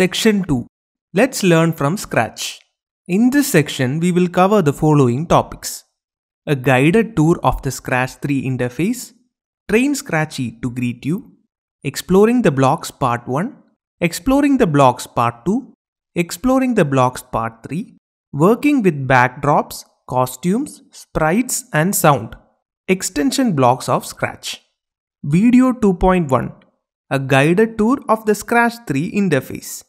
Section 2 Let's learn from scratch. In this section, we will cover the following topics a guided tour of the Scratch 3 interface, Train Scratchy to greet you, Exploring the Blocks Part 1, Exploring the Blocks Part 2, Exploring the Blocks Part 3, Working with backdrops, costumes, sprites and sound, Extension blocks of Scratch. Video 2.1 A guided tour of the Scratch 3 interface.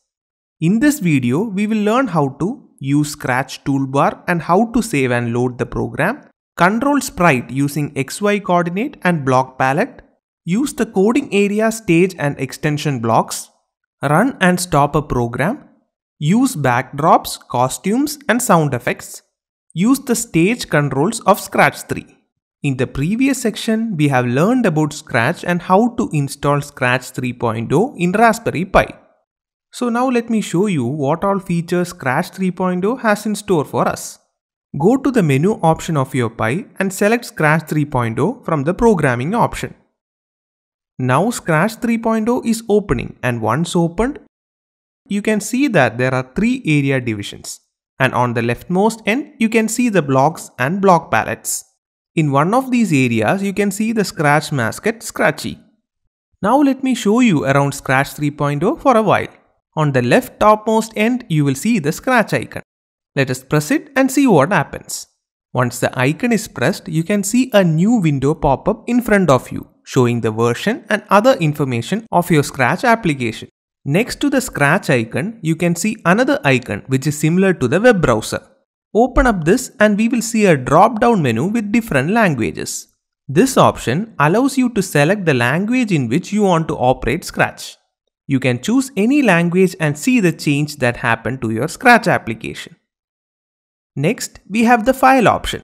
In this video, we will learn how to use Scratch toolbar and how to save and load the program, control sprite using XY coordinate and block palette, use the coding area stage and extension blocks, run and stop a program, use backdrops, costumes and sound effects, use the stage controls of Scratch 3. In the previous section, we have learned about Scratch and how to install Scratch 3.0 in Raspberry Pi. So now let me show you what all features Crash 3.0 has in store for us. Go to the menu option of your Pi and select Scratch 3.0 from the programming option. Now Scratch 3.0 is opening and once opened, you can see that there are three area divisions. And on the leftmost end, you can see the blocks and block palettes. In one of these areas, you can see the Scratch mascot Scratchy. Now let me show you around Scratch 3.0 for a while. On the left topmost end, you will see the scratch icon. Let us press it and see what happens. Once the icon is pressed, you can see a new window pop up in front of you, showing the version and other information of your Scratch application. Next to the Scratch icon, you can see another icon which is similar to the web browser. Open up this and we will see a drop-down menu with different languages. This option allows you to select the language in which you want to operate Scratch. You can choose any language and see the change that happened to your Scratch application. Next, we have the file option.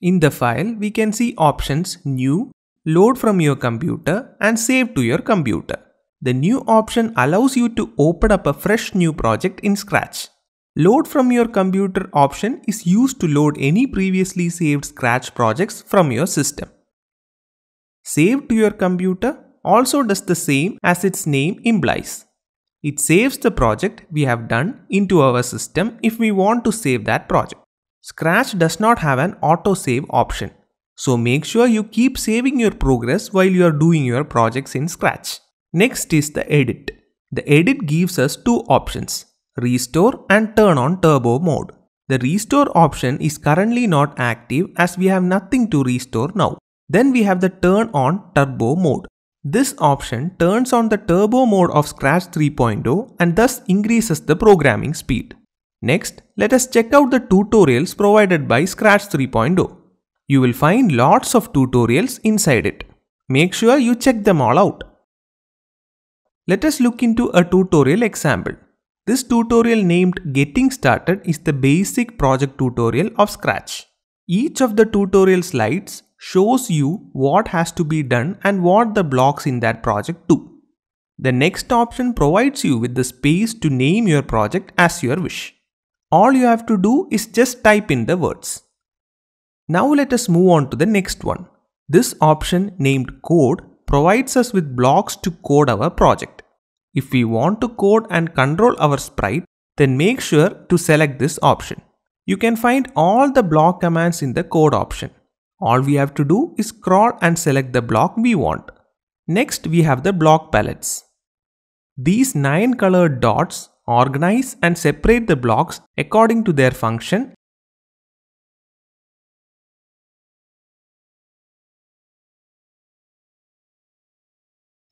In the file, we can see options new, load from your computer and save to your computer. The new option allows you to open up a fresh new project in Scratch. Load from your computer option is used to load any previously saved Scratch projects from your system. Save to your computer also does the same as its name implies. It saves the project we have done into our system if we want to save that project. Scratch does not have an auto save option. So make sure you keep saving your progress while you are doing your projects in Scratch. Next is the edit. The edit gives us two options, restore and turn on turbo mode. The restore option is currently not active as we have nothing to restore now. Then we have the turn on turbo mode. This option turns on the turbo mode of Scratch 3.0 and thus increases the programming speed. Next, let us check out the tutorials provided by Scratch 3.0. You will find lots of tutorials inside it. Make sure you check them all out. Let us look into a tutorial example. This tutorial named Getting Started is the basic project tutorial of Scratch. Each of the tutorial slides shows you what has to be done and what the blocks in that project do. The next option provides you with the space to name your project as your wish. All you have to do is just type in the words. Now let us move on to the next one. This option named code provides us with blocks to code our project. If we want to code and control our sprite, then make sure to select this option. You can find all the block commands in the code option. All we have to do is scroll and select the block we want. Next we have the block palettes. These 9 colored dots organize and separate the blocks according to their function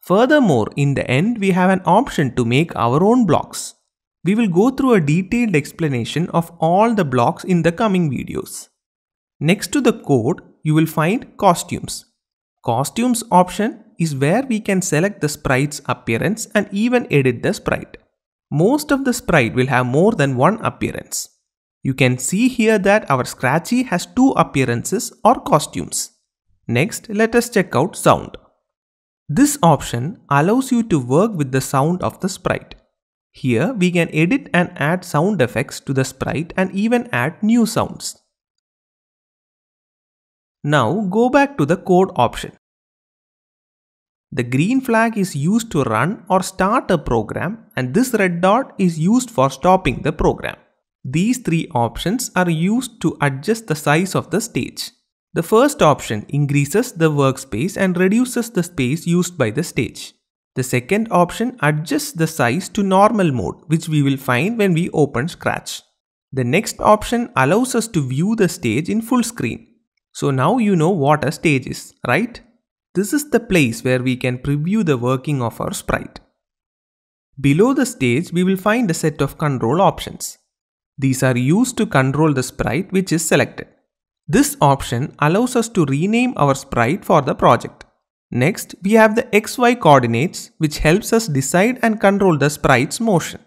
Furthermore, in the end, we have an option to make our own blocks. We will go through a detailed explanation of all the blocks in the coming videos. Next to the code, you will find costumes. Costumes option is where we can select the sprite's appearance and even edit the sprite. Most of the sprite will have more than one appearance. You can see here that our Scratchy has two appearances or costumes. Next, let us check out sound. This option allows you to work with the sound of the sprite. Here we can edit and add sound effects to the sprite and even add new sounds. Now go back to the code option. The green flag is used to run or start a program and this red dot is used for stopping the program. These three options are used to adjust the size of the stage. The first option increases the workspace and reduces the space used by the stage. The second option adjusts the size to normal mode which we will find when we open Scratch. The next option allows us to view the stage in full screen so now you know what a stage is, right? This is the place where we can preview the working of our sprite. Below the stage, we will find a set of control options. These are used to control the sprite which is selected. This option allows us to rename our sprite for the project. Next, we have the XY coordinates which helps us decide and control the sprite's motion.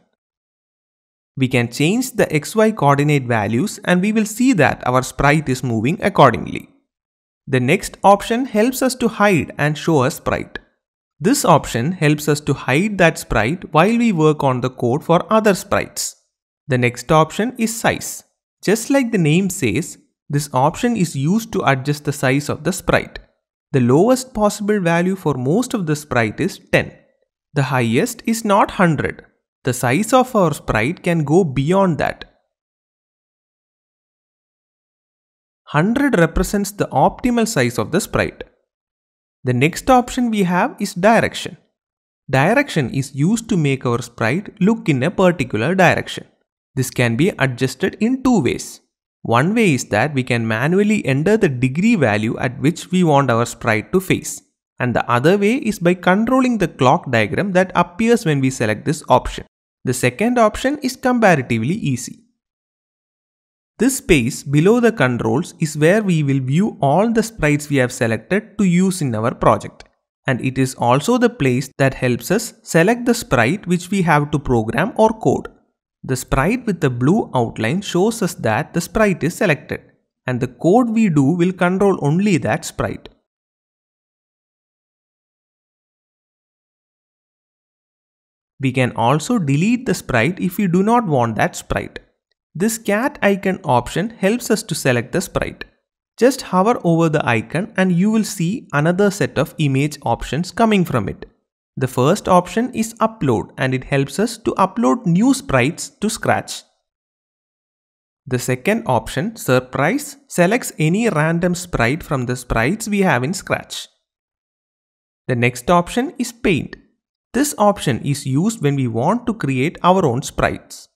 We can change the xy coordinate values and we will see that our sprite is moving accordingly. The next option helps us to hide and show a sprite. This option helps us to hide that sprite while we work on the code for other sprites. The next option is size. Just like the name says, this option is used to adjust the size of the sprite. The lowest possible value for most of the sprite is 10. The highest is not 100 the size of our sprite can go beyond that. 100 represents the optimal size of the sprite. The next option we have is direction. Direction is used to make our sprite look in a particular direction. This can be adjusted in two ways. One way is that we can manually enter the degree value at which we want our sprite to face. And the other way is by controlling the clock diagram that appears when we select this option. The second option is comparatively easy. This space below the controls is where we will view all the sprites we have selected to use in our project. And it is also the place that helps us select the sprite which we have to program or code. The sprite with the blue outline shows us that the sprite is selected and the code we do will control only that sprite. We can also delete the sprite if we do not want that sprite. This cat icon option helps us to select the sprite. Just hover over the icon and you will see another set of image options coming from it. The first option is upload and it helps us to upload new sprites to Scratch. The second option, surprise, selects any random sprite from the sprites we have in Scratch. The next option is paint this option is used when we want to create our own sprites.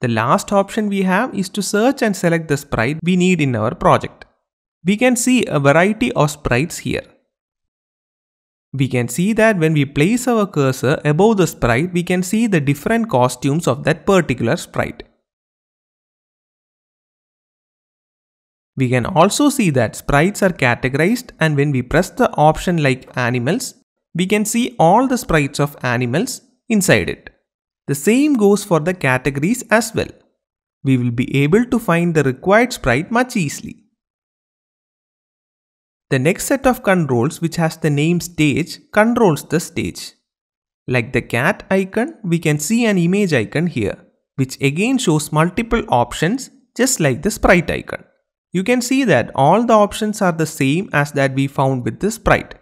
The last option we have is to search and select the sprite we need in our project. We can see a variety of sprites here. We can see that when we place our cursor above the sprite, we can see the different costumes of that particular sprite. We can also see that sprites are categorized and when we press the option like animals, we can see all the sprites of animals inside it. The same goes for the categories as well. We will be able to find the required sprite much easily. The next set of controls which has the name stage controls the stage. Like the cat icon, we can see an image icon here, which again shows multiple options just like the sprite icon. You can see that all the options are the same as that we found with the sprite.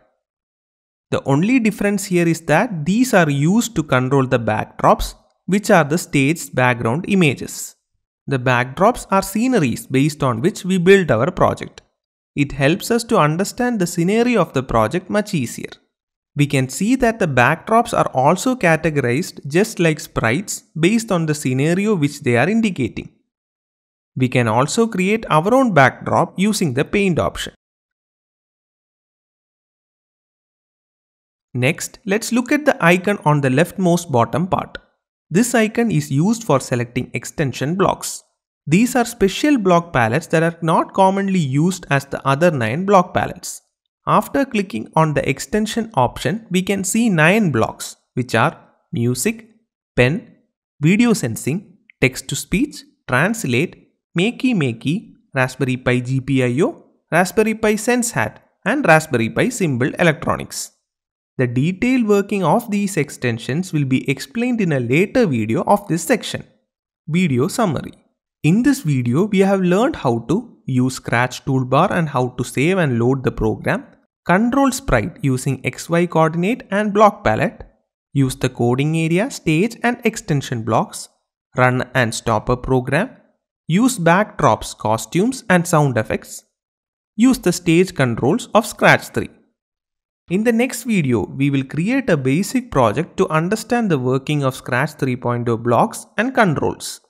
The only difference here is that these are used to control the backdrops, which are the stage's background images. The backdrops are sceneries based on which we build our project. It helps us to understand the scenario of the project much easier. We can see that the backdrops are also categorized just like sprites based on the scenario which they are indicating. We can also create our own backdrop using the paint option. Next, let's look at the icon on the leftmost bottom part. This icon is used for selecting extension blocks. These are special block palettes that are not commonly used as the other 9 block palettes. After clicking on the extension option, we can see 9 blocks which are music, pen, video sensing, text to speech, translate, makey makey, Raspberry Pi GPIO, Raspberry Pi Sense Hat, and Raspberry Pi Symbol Electronics. The detailed working of these extensions will be explained in a later video of this section. Video Summary in this video, we have learned how to use Scratch toolbar and how to save and load the program, control sprite using XY coordinate and block palette, use the coding area, stage and extension blocks, run and stop a program, use backdrops, costumes and sound effects, use the stage controls of Scratch 3. In the next video, we will create a basic project to understand the working of Scratch 3.0 blocks and controls.